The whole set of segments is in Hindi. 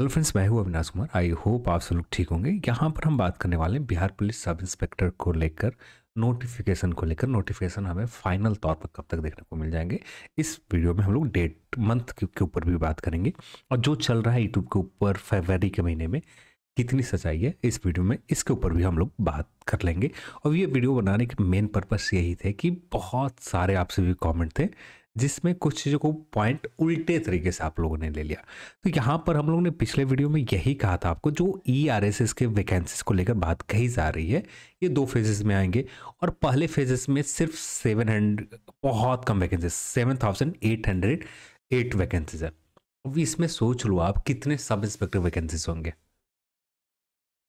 हेलो फ्रेंड्स मैं हूं अविनाश कुमार आई होप आप सब लोग ठीक होंगे यहाँ पर हम बात करने वाले हैं बिहार पुलिस सब इंस्पेक्टर को लेकर नोटिफिकेशन को लेकर नोटिफिकेशन हमें फाइनल तौर पर कब तक देखने को मिल जाएंगे इस वीडियो में हम लोग डेट मंथ के ऊपर भी बात करेंगे और जो चल रहा है यूट्यूब के ऊपर फरवरी के महीने में कितनी सच्चाई है इस वीडियो में इसके ऊपर भी हम लोग बात कर लेंगे और ये वीडियो बनाने के मेन पर्पस यही थे कि बहुत सारे आपसे भी कमेंट थे जिसमें कुछ चीज़ों को पॉइंट उल्टे तरीके से आप लोगों ने ले लिया तो यहाँ पर हम लोगों ने पिछले वीडियो में यही कहा था आपको जो ई आर एस एस के वैकेंसीज को लेकर बात कही जा रही है ये दो फेजेस में आएंगे और पहले फेजेस में सिर्फ सेवन हंड्रेड बहुत कम vacancies seven thousand eight hundred eight vacancies है अब इसमें सोच लो आप कितने सब इंस्पेक्टर वैकेंसीज होंगे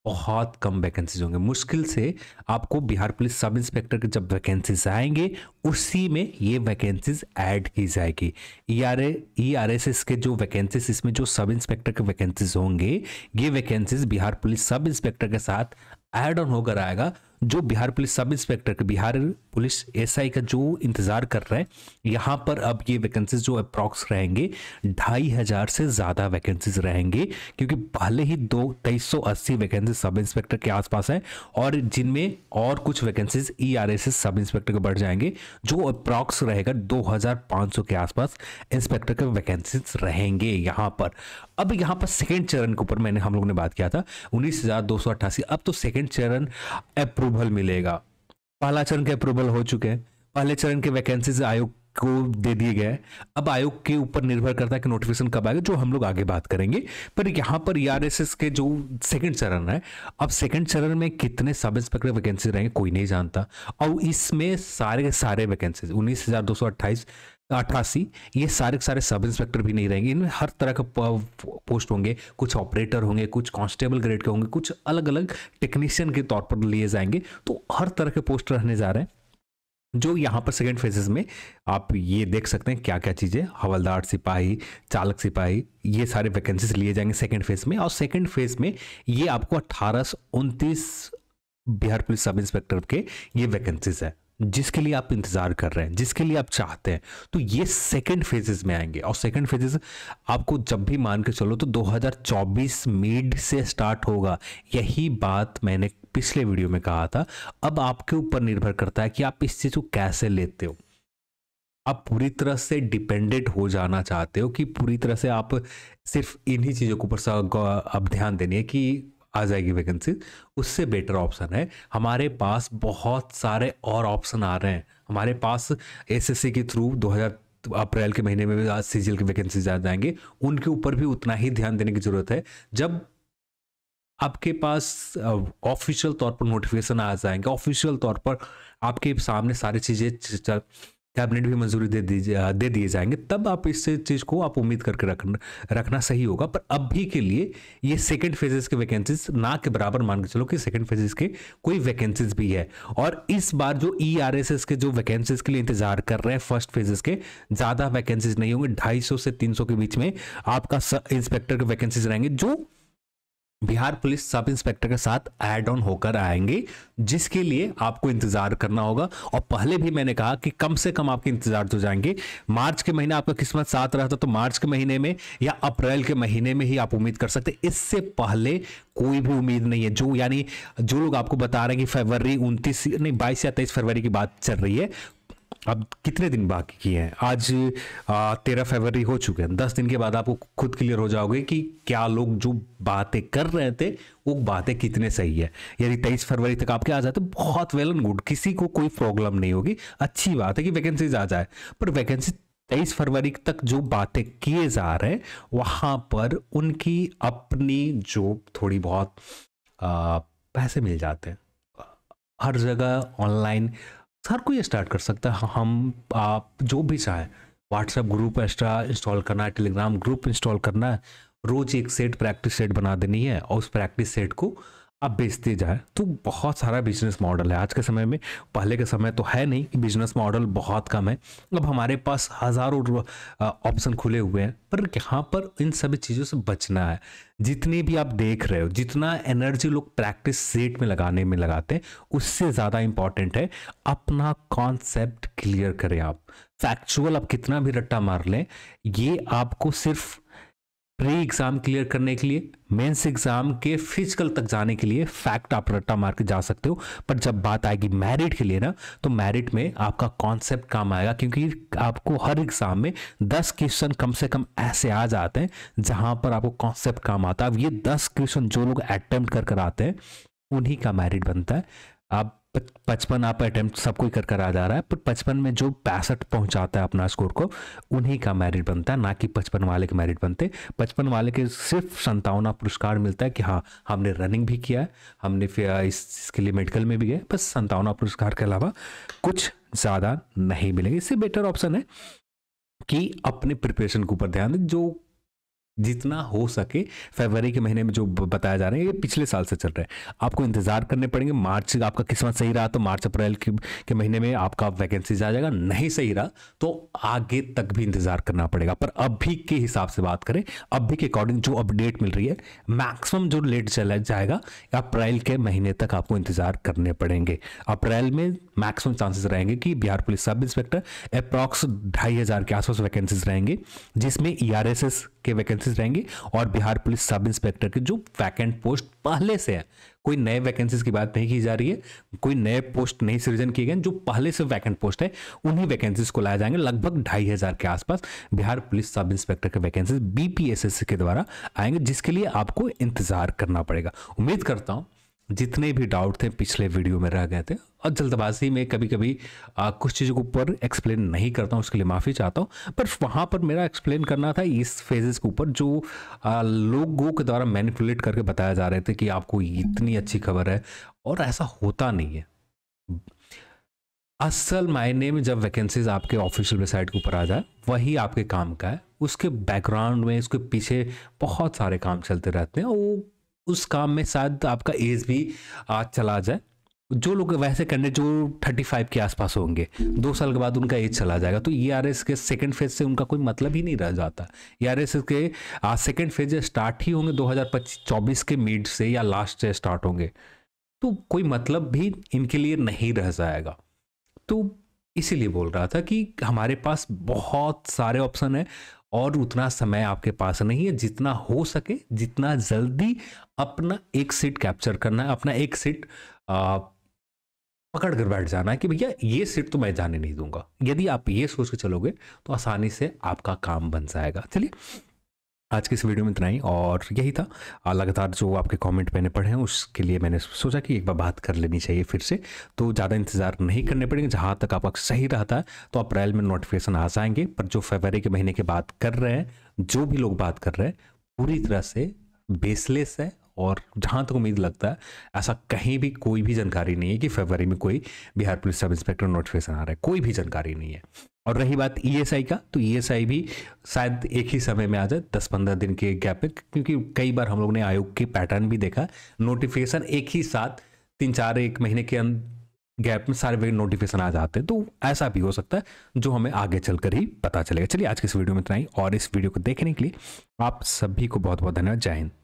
बहुत कम वैकेंसीज होंगे मुश्किल से आपको बिहार पुलिस सब इंस्पेक्टर के जब वैकेंसीज आएंगे उसी में ये वैकेंसीज ऐड की जाएगी E R R S S के जो वैकेंसीज इसमें जो सब इंस्पेक्टर के वैकेंसीज होंगे ये vacancies Bihar police sub inspector के साथ ऐड ऑन होकर आएगा जो बिहार पुलिस सब इंस्पेक्टर के बिहार पुलिस एसआई का जो इंतज़ार कर रहा है यहाँ पर अब ये वैकेंसीज जो अप्रॉक्स रहेंगे ढाई हज़ार से ज़्यादा वैकेंसीज रहेंगे क्योंकि पहले ही दो तेईस सौ अस्सी वैकेंसी सब इंस्पेक्टर के आसपास हैं और जिनमें और कुछ vacancies E R S sub inspector के बढ़ जाएंगे जो अप्रॉक्स रहेगा दो हज़ार पांच सौ के आसपास इंस्पेक्टर के वैकेंसीज रहेंगे यहाँ पर अब यहाँ पर सेकेंड चरण के ऊपर मैंने हम लोगों ने बात किया था उन्नीस हज़ार दो सौ अट्ठासी अब तो सेकेंड चरण अप्रूव अप्रूवल मिलेगा पहला चरण के अप्रूवल हो चुके हैं पहले चरण के वैकेंसीज आयोग को दे दिए गए अब आयोग के ऊपर निर्भर करता है कि नोटिफिकेशन कब आएगा जो हम लोग आगे बात करेंगे पर यहाँ पर ई e के जो सेकंड चरण है अब सेकंड चरण में कितने सब इंस्पेक्टर वैकेंसी रहेंगे कोई नहीं जानता और इसमें सारे सारे वैकेंसीज उन्नीस अट्ठासी ये सारे सारे सब इंस्पेक्टर भी नहीं रहेंगे इनमें हर तरह के पोस्ट होंगे कुछ ऑपरेटर होंगे कुछ कांस्टेबल ग्रेड के होंगे कुछ अलग अलग टेक्नीशियन के तौर पर लिए जाएंगे तो हर तरह के पोस्ट रहने जा रहे हैं जो यहाँ पर सेकेंड फेजेस में आप ये देख सकते हैं क्या क्या चीज़ें हवलदार सिपाही चालक सिपाही ये सारे वैकेंसीज लिए जाएंगे सेकेंड फेज में और सेकेंड फेज में ये आपको अट्ठारह सौ बिहार पुलिस सब इंस्पेक्टर के ये वैकेंसीज है जिसके लिए आप इंतज़ार कर रहे हैं जिसके लिए आप चाहते हैं तो ये सेकंड फेजेस में आएंगे और सेकंड फेजेस आपको जब भी मान के चलो तो 2024 मिड से स्टार्ट होगा यही बात मैंने पिछले वीडियो में कहा था अब आपके ऊपर निर्भर करता है कि आप इस चीज़ को कैसे लेते हो आप पूरी तरह से डिपेंडेंट हो जाना चाहते हो कि पूरी तरह से आप सिर्फ इन्हीं चीज़ों के ऊपर अब ध्यान देनी है कि आ जाएगी वैकेंसी उससे बेटर ऑप्शन है हमारे पास बहुत सारे और ऑप्शन आ रहे हैं हमारे पास एसएससी के थ्रू 2000 हज़ार अप्रैल के महीने में भी सीजीएल की वैकेंसीज आ जाएंगे उनके ऊपर भी उतना ही ध्यान देने की ज़रूरत है जब आपके पास ऑफिशियल तौर पर नोटिफिकेशन आ जाएंगे ऑफिशियल तौर पर आपके सामने सारी चीज़ें कैबिनेट भी मंजूरी दे दीजिए दे दिए जाएंगे तब आप इस चीज़ को आप उम्मीद करके रख रखना सही होगा पर अभी के लिए ये सेकेंड फेजेस के वैकेंसीज ना के बराबर मान के चलो कि सेकेंड फेजेस के कोई वैकेंसीज भी है और इस बार जो ई e के जो वैकेंसीज के लिए इंतजार कर रहे हैं फर्स्ट फेजेस के ज़्यादा वैकेंसीज नहीं होंगे ढाई से तीन के बीच में आपका इंस्पेक्टर के वैकेंसीज रहेंगे जो बिहार पुलिस सब इंस्पेक्टर के साथ एड ऑन होकर आएंगे जिसके लिए आपको इंतजार करना होगा और पहले भी मैंने कहा कि कम से कम आपके इंतजार तो जाएंगे मार्च के महीने आपका किस्मत साथ रहता तो मार्च के महीने में या अप्रैल के महीने में ही आप उम्मीद कर सकते इससे पहले कोई भी उम्मीद नहीं है जो यानी जो लोग आपको बता रहे हैं कि फरवरी उनतीस नहीं बाईस या तेईस फरवरी की बात चल रही है अब कितने दिन बाकी किए हैं आज तेरह फरवरी हो चुके हैं दस दिन के बाद आपको खुद क्लियर हो जाओगे कि क्या लोग जो बातें कर रहे थे वो बातें कितने सही है यदि तेईस फरवरी तक आपके आ जाते तो बहुत वेल एंड गुड किसी को कोई प्रॉब्लम नहीं होगी अच्छी बात है कि वैकेंसीज आ जाए पर वैकेंसी तेईस फरवरी तक जो बातें किए जा रहे हैं वहाँ पर उनकी अपनी जो थोड़ी बहुत आ, पैसे मिल जाते हैं हर जगह ऑनलाइन हर कोई स्टार्ट कर सकता है हाँ, हम आप जो भी चाहे व्हाट्सएप ग्रुप एक्स्ट्रा इंस्टॉल करना है टेलीग्राम ग्रुप इंस्टॉल करना है रोज एक सेट प्रैक्टिस सेट बना देनी है और उस प्रैक्टिस सेट को आप बेचते जाए तो बहुत सारा बिजनेस मॉडल है आज के समय में पहले के समय तो है नहीं बिजनेस मॉडल बहुत कम है अब हमारे पास हज़ारों ऑप्शन खुले हुए हैं पर यहाँ पर इन सभी चीज़ों से बचना है जितनी भी आप देख रहे हो जितना एनर्जी लोग प्रैक्टिस सेट में लगाने में लगाते हैं उससे ज़्यादा इम्पॉर्टेंट है अपना कॉन्सेप्ट क्लियर करें आप फैक्चुअल आप कितना भी रट्टा मार लें ये आपको सिर्फ प्री एग्जाम क्लियर करने के लिए मेंस एग्जाम के फिजिकल तक जाने के लिए फैक्ट आप रट्टा मार के जा सकते हो पर जब बात आएगी मैरिट के लिए ना तो मैरिट में आपका कॉन्सेप्ट काम आएगा क्योंकि आपको हर एग्जाम में 10 क्वेश्चन कम से कम ऐसे आ जाते हैं जहां पर आपको कॉन्सेप्ट काम आता है अब ये 10 क्वेश्चन जो लोग अटेम्प्ट कर कर आते हैं उन्हीं का मैरिट बनता है आप पचपन आप अटैम्प्ट सब कोई कर कर आ जा रहा है पर पचपन में जो पैंसठ पहुंचाता है अपना स्कोर को उन्हीं का मेरिट बनता है ना कि पचपन वाले के मेरिट बनते पचपन वाले के सिर्फ संतावना पुरस्कार मिलता है कि हाँ हमने रनिंग भी किया है हमने फिर इस, इसके लिए मेडिकल में भी गए बस संतावना पुरस्कार के अलावा कुछ ज़्यादा नहीं मिलेंगे इससे बेटर ऑप्शन है कि अपने प्रिपरेशन के ऊपर ध्यान दें जो जितना हो सके फरवरी के महीने में जो बताया जा रहा है ये पिछले साल से चल रहा है आपको इंतजार करने पड़ेंगे मार्च आपका किस्मत सही रहा तो मार्च अप्रैल के, के महीने में आपका वैकेंसीज आ जाएगा नहीं सही रहा तो आगे तक भी इंतजार करना पड़ेगा पर अभी के हिसाब से बात करें अभी के अकॉर्डिंग जो अपडेट मिल रही है मैक्सिमम जो लेट चला जाएगा अप्रैल के महीने तक आपको इंतजार करने पड़ेंगे अप्रैल में मैक्सिमम चांसेस रहेंगे कि Bihar police sub inspector approx ढाई हज़ार के आसपास वैकेंसीज रहेंगे जिसमें ईआरएसएस e के वैकेंसीज रहेंगे और बिहार पुलिस सब इंस्पेक्टर के जो वैकेंट पोस्ट पहले से है कोई नए वैकेंसीज की बात नहीं की जा रही है कोई नए पोस्ट नहीं सृजन किए गए जो पहले से वैकेंट पोस्ट है उन्हीं वैकेंसीज को लाया जाएंगे लगभग ढाई हज़ार के आसपास बिहार पुलिस सब इंस्पेक्टर के वैकेंसीज बीपीएसएस के द्वारा आएंगे जिसके लिए आपको इंतजार करना पड़ेगा उम्मीद करता हूं जितने भी डाउट थे पिछले वीडियो में रह गए थे और जल्दबाजी में कभी कभी आ, कुछ चीज़ों के ऊपर एक्सप्लेन नहीं करता हूँ उसके लिए माफ़ी चाहता हूँ पर वहाँ पर मेरा एक्सप्लेन करना था इस फेजेस के ऊपर जो आ, लोगों के द्वारा मैनिपुलेट करके बताया जा रहे थे कि आपको इतनी अच्छी खबर है और ऐसा होता नहीं है असल मायने में जब वैकेंसीज आपके ऑफिशियल वेबसाइट के ऊपर आ जाए वही आपके काम का है उसके बैकग्राउंड में उसके पीछे बहुत सारे काम चलते रहते हैं वो उस काम में शायद आपका एज भी आज चला जाए जो लोग वैसे करने जो 35 के आसपास होंगे दो साल के बाद उनका एज चला जाएगा तो ई आर एस के सेकेंड फेज से उनका कोई मतलब ही नहीं रह जाता ई आर एस के सेकेंड फेज स्टार्ट ही होंगे दो हज़ार पच्चीस चौबीस के मिड से या लास्ट से स्टार्ट होंगे तो कोई मतलब भी इनके लिए नहीं रह जाएगा तो इसीलिए बोल रहा था कि हमारे पास बहुत सारे ऑप्शन हैं और उतना समय आपके पास नहीं है जितना हो सके जितना जल्दी अपना एक सीट कैप्चर करना है अपना एक सीट पकड़ कर बैठ जाना है कि भैया ये सीट तो मैं जाने नहीं दूंगा यदि आप ये सोच के चलोगे तो आसानी से आपका काम बन जाएगा चलिए आज की इस वीडियो में इतना ही और यही था लगातार जो आपके कमेंट मैंने पढ़े हैं उसके लिए मैंने सोचा कि एक बार बात कर लेनी चाहिए फिर से तो ज़्यादा इंतजार नहीं करने पड़ेंगे जहाँ तक आपका सही रहता है तो अप्रैल में नोटिफिकेशन आ जाएंगे पर जो फरवरी के महीने के बात कर रहे हैं जो भी लोग बात कर रहे हैं पूरी तरह से बेसलेस है और जहाँ तक उम्मीद लगता है ऐसा कहीं भी कोई भी जानकारी नहीं है कि फरवरी में कोई Bihar police sub inspector notification आ रहा है कोई भी जानकारी नहीं है और रही बात ई e का तो ई e भी शायद एक ही समय में आ जाए दस पंद्रह दिन के गैप में क्योंकि कई बार हम लोग ने आयोग के पैटर्न भी देखा नोटिफिकेशन एक ही साथ तीन चार एक महीने के अंदर गैप में सारे वे नोटिफिकेशन आ जाते हैं तो ऐसा भी हो सकता है जो हमें आगे चलकर ही पता चलेगा चलिए आज के इस वीडियो में इतना ही और इस वीडियो को देखने के लिए आप सभी को बहुत बहुत धन्यवाद जय हिंद